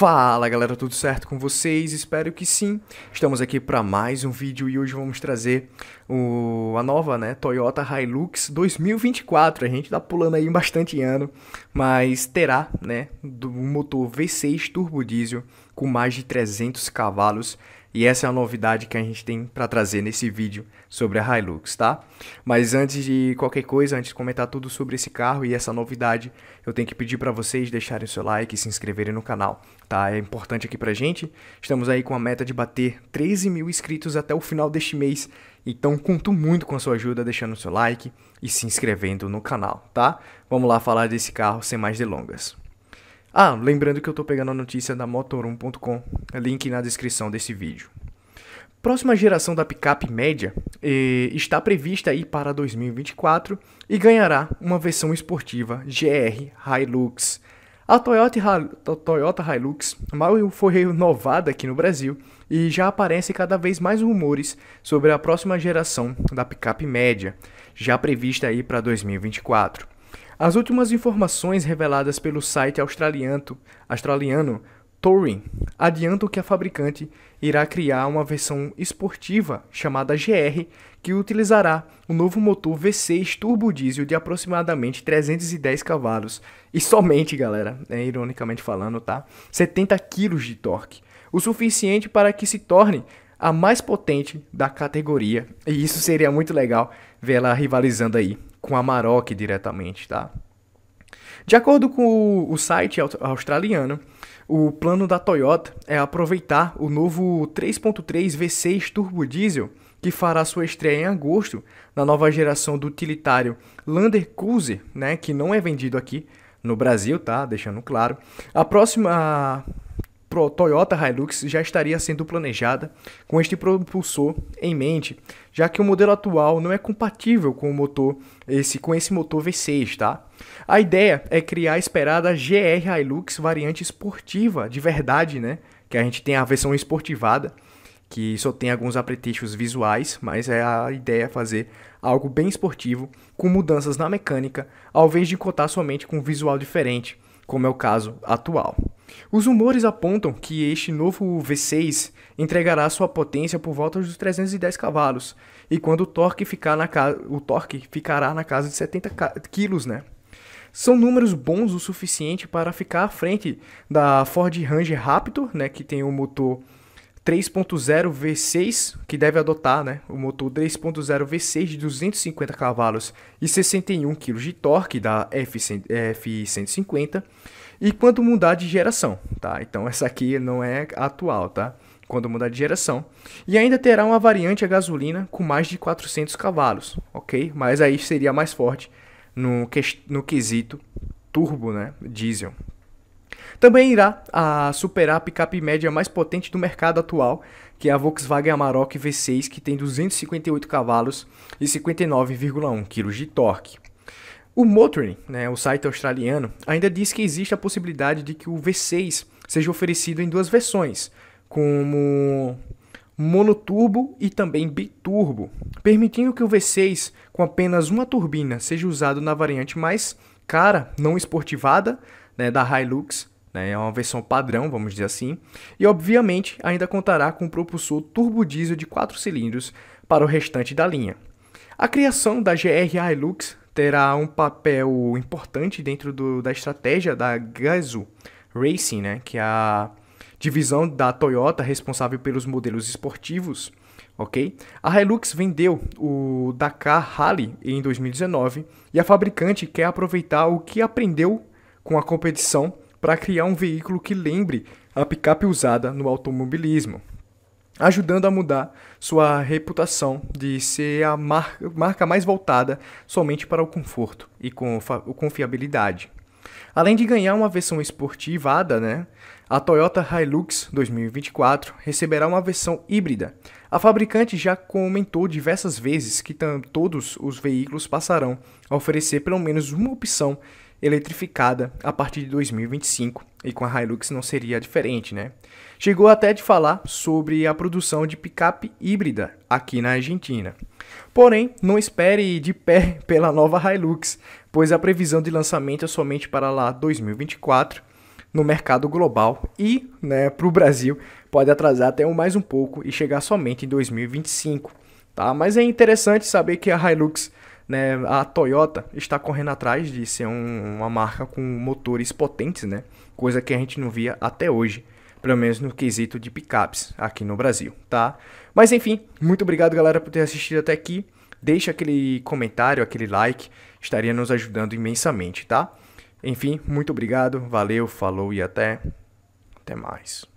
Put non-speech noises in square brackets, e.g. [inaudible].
Fala galera, tudo certo com vocês? Espero que sim. Estamos aqui para mais um vídeo e hoje vamos trazer o, a nova né, Toyota Hilux 2024. A gente está pulando aí bastante ano, mas terá né, do motor V6 turbo diesel com mais de 300 cavalos e essa é a novidade que a gente tem para trazer nesse vídeo sobre a Hilux, tá? Mas antes de qualquer coisa, antes de comentar tudo sobre esse carro e essa novidade, eu tenho que pedir para vocês deixarem o seu like e se inscreverem no canal, tá? É importante aqui pra gente. Estamos aí com a meta de bater 13 mil inscritos até o final deste mês. Então conto muito com a sua ajuda deixando o seu like e se inscrevendo no canal, tá? Vamos lá falar desse carro sem mais delongas. Ah, lembrando que eu estou pegando a notícia da Motor1.com, link na descrição desse vídeo. Próxima geração da picape média eh, está prevista aí para 2024 e ganhará uma versão esportiva GR Hilux. A Toyota, a Toyota Hilux mal foi renovada aqui no Brasil e já aparecem cada vez mais rumores sobre a próxima geração da picape média, já prevista aí para 2024. As últimas informações reveladas pelo site australiano, australiano Touring adiantam que a fabricante irá criar uma versão esportiva chamada GR que utilizará o um novo motor V6 turbo diesel de aproximadamente 310 cavalos e somente, galera, né, ironicamente falando, tá, 70 kg de torque, o suficiente para que se torne a mais potente da categoria. E isso seria muito legal ver ela rivalizando aí com a Maroc diretamente, tá? De acordo com o site australiano, o plano da Toyota é aproveitar o novo 3.3 V6 turbo diesel que fará sua estreia em agosto na nova geração do utilitário Lander Cruiser, né, que não é vendido aqui no Brasil, tá? Deixando claro. A próxima pro Toyota Hilux já estaria sendo planejada com este propulsor em mente, já que o modelo atual não é compatível com o motor esse com esse motor V6, tá? A ideia é criar a esperada GR Hilux variante esportiva de verdade, né? Que a gente tem a versão esportivada, que só tem alguns apetrechos visuais, mas é a ideia é fazer algo bem esportivo com mudanças na mecânica, ao invés de contar somente com um visual diferente como é o caso atual. Os rumores apontam que este novo V6 entregará sua potência por volta dos 310 cavalos, e quando o torque, ficar na ca... o torque ficará na casa de 70 kg, né? São números bons o suficiente para ficar à frente da Ford Ranger Raptor, né, que tem um motor 3.0 V6, que deve adotar né, o motor 3.0 V6 de 250 cavalos e 61 kg de torque da F150, e quando mudar de geração, tá? Então essa aqui não é atual, tá? Quando mudar de geração. E ainda terá uma variante a gasolina com mais de 400 cavalos, ok? Mas aí seria mais forte no, no quesito turbo, né? Diesel, também irá a superar a picape média mais potente do mercado atual, que é a Volkswagen Amarok V6, que tem 258 cavalos e 59,1 kg de torque. O Motoring, né, o site australiano, ainda diz que existe a possibilidade de que o V6 seja oferecido em duas versões, como monoturbo e também biturbo, permitindo que o V6 com apenas uma turbina seja usado na variante mais cara, não esportivada, né, da Hilux, né? É uma versão padrão, vamos dizer assim, e obviamente ainda contará com um propulsor turbodiesel de 4 cilindros para o restante da linha. A criação da GR Hilux terá um papel importante dentro do, da estratégia da Gazoo Racing, né? que é a divisão da Toyota responsável pelos modelos esportivos. Okay? A Hilux vendeu o Dakar Rally em 2019 e a fabricante quer aproveitar o que aprendeu com a competição para criar um veículo que lembre a picape usada no automobilismo, ajudando a mudar sua reputação de ser a marca mais voltada somente para o conforto e confiabilidade. Além de ganhar uma versão esportivada, né, a Toyota Hilux 2024 receberá uma versão híbrida. A fabricante já comentou diversas vezes que todos os veículos passarão a oferecer pelo menos uma opção eletrificada a partir de 2025 e com a Hilux não seria diferente, né? Chegou até de falar sobre a produção de picape híbrida aqui na Argentina. Porém, não espere de pé [laughs] pela nova Hilux, pois a previsão de lançamento é somente para lá 2024 no mercado global e, né, para o Brasil pode atrasar até mais um pouco e chegar somente em 2025. Tá? Mas é interessante saber que a Hilux né? A Toyota está correndo atrás de ser um, uma marca com motores potentes, né? Coisa que a gente não via até hoje pelo menos no quesito de picapes aqui no Brasil, tá? Mas enfim, muito obrigado galera por ter assistido até aqui. Deixa aquele comentário, aquele like, estaria nos ajudando imensamente, tá? Enfim, muito obrigado, valeu, falou e até até mais.